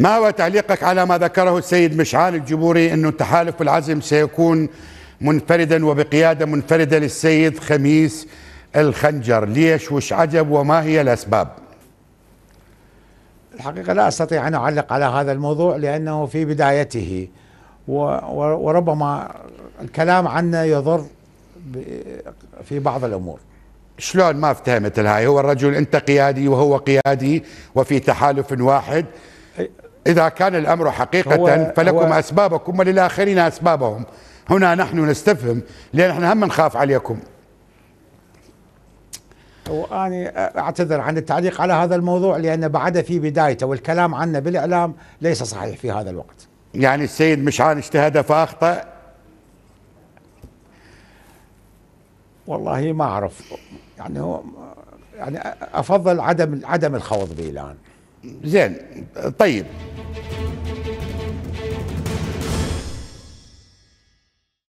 ما هو تعليقك على ما ذكره السيد مشعال الجبوري أنه التحالف العزم سيكون منفردا وبقيادة منفردة للسيد خميس الخنجر ليش وش عجب وما هي الأسباب الحقيقة لا أستطيع أن أعلق على هذا الموضوع لأنه في بدايته وربما الكلام عنه يضر في بعض الأمور شلون ما افتهمت الهاي هو الرجل أنت قيادي وهو قيادي وفي تحالف واحد إذا كان الأمر حقيقة فلكم أسبابكم وللآخرين أسبابهم هنا نحن نستفهم لأن احنا هم نخاف عليكم وأنا أعتذر عن التعليق على هذا الموضوع لأن بعد في بدايته والكلام عنه بالإعلام ليس صحيح في هذا الوقت يعني السيد مشعان اجتهد فأخطأ والله ما أعرف يعني هو يعني أفضل عدم عدم الخوض به الآن زين طيب